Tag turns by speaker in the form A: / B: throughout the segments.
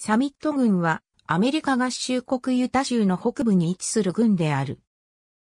A: サミット軍はアメリカ合衆国ユタ州の北部に位置する軍である。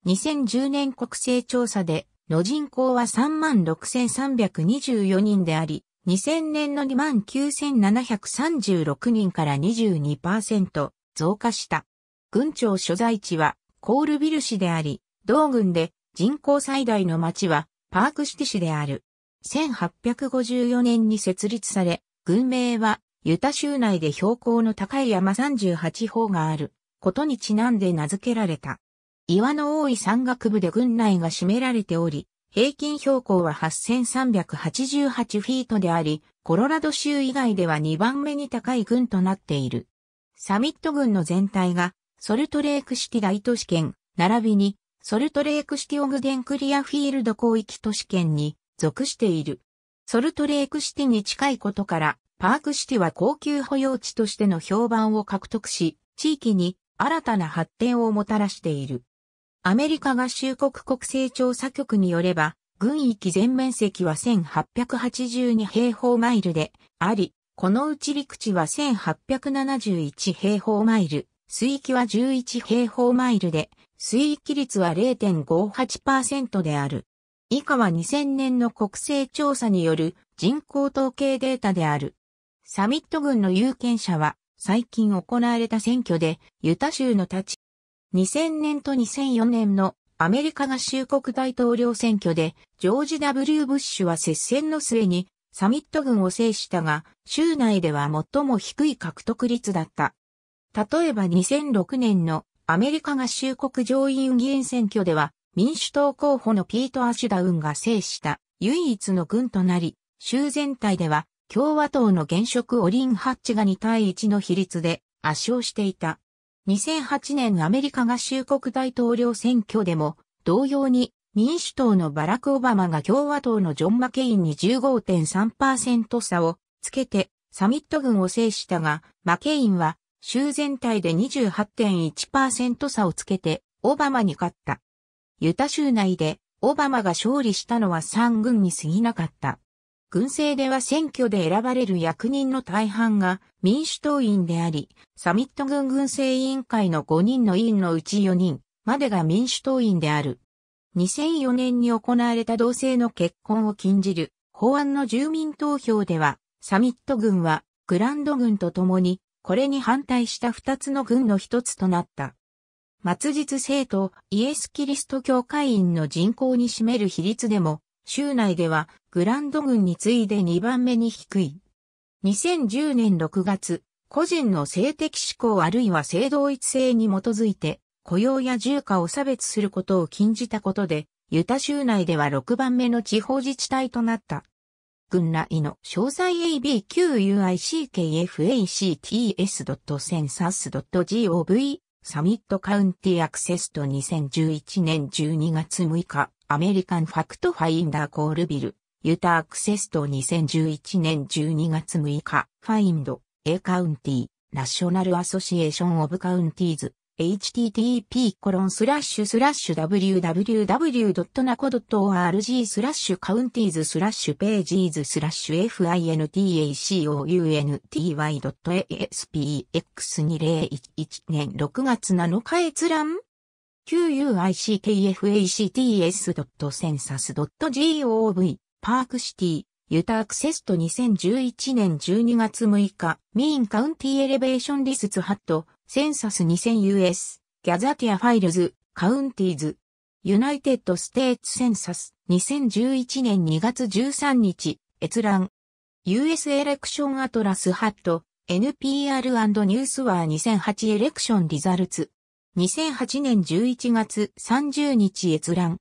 A: 2010年国勢調査での人口は36,324人であり、2000年の29,736人から22%増加した。軍庁所在地はコールビル市であり、同軍で人口最大の町はパークシティ市である。1854年に設立され、軍名はユタ州内で標高の高い山38方があることにちなんで名付けられた。岩の多い山岳部で軍内が占められており、平均標高は8388フィートであり、コロラド州以外では2番目に高い軍となっている。サミット軍の全体が、ソルトレークシティ大都市圏、並びに、ソルトレークシティオグデンクリアフィールド広域都市圏に属している。ソルトレークシティに近いことから、パークシティは高級保養地としての評判を獲得し、地域に新たな発展をもたらしている。アメリカ合衆国国勢調査局によれば、軍域全面積は1882平方マイルであり、このうち陸地は1871平方マイル、水域は11平方マイルで、水域率は0.58%である。以下は2000年の国勢調査による人口統計データである。サミット軍の有権者は、最近行われた選挙で、ユタ州の立ち、2000年と2004年のアメリカ合衆国大統領選挙で、ジョージ・ W・ ブッシュは接戦の末にサミット軍を制したが、州内では最も低い獲得率だった。例えば2006年のアメリカ合衆国上院議員選挙では、民主党候補のピート・アシュダウンが制した唯一の軍となり、州全体では共和党の現職オリン・ハッチが2対1の比率で圧勝していた。2008年アメリカ合衆国大統領選挙でも、同様に民主党のバラク・オバマが共和党のジョン・マケインに15.3%差をつけてサミット軍を制したが、マケインは州全体で28.1%差をつけてオバマに勝った。ユタ州内でオバマが勝利したのは3軍に過ぎなかった。軍政では選挙で選ばれる役人の大半が民主党員であり、サミット軍軍政委員会の5人の委員のうち4人までが民主党員である。2004年に行われた同性の結婚を禁じる法案の住民投票では、サミット軍はグランド軍と共に、これに反対した2つの軍の一つとなった。末日政党イエス・キリスト教会員の人口に占める比率でも、州内ではグランド軍に次いで2番目に低い。2010年6月、個人の性的指向あるいは性同一性に基づいて、雇用や住家を差別することを禁じたことで、ユタ州内では6番目の地方自治体となった。軍内の詳細 a b q u i c k f a c t s c e n s u s g o v サミットカウンティアクセスト2011年12月6日アメリカンファクトファインダーコールビルユタアクセスト2011年12月6日、ファインド、A カウンティ、ナショナルアソシエーションオブカウンティーズ、http コロンスラッシュスラッシュ www.naco.org スラッシュカウンティーズスラッシュページーズスラッシュ fintacounty.aspx2011 年6月7日閲覧 QUICKFACTS.census.gov パークシティ、ユタアクセスト2011年12月6日、ミーンカウンティエレベーションリスツハット、センサス 2000US、ギャザティアファイルズ、カウンティーズ、ユナイテッドステーツセンサス2011年2月13日、閲覧、US エレクションアトラスハット、NPR& ニュースワー2008エレクションリザルツ、2008年11月30日閲覧、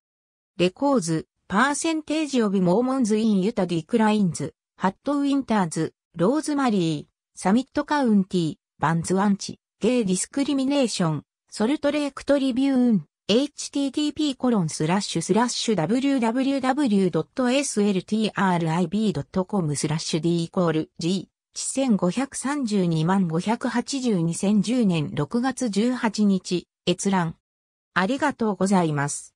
A: レコーズ、パーセンテージオブモーモンズインユタディクラインズ、ハットウィンターズ、ローズマリー、サミットカウンティ、バンズワンチ、ゲイディスクリミネーション、ソルトレイクトリビューン、http コロンスラッシュスラッシュ www.sltrib.com スラッシュ d イコール g 1532万5 8 2010年6月18日閲覧ありがとうございます。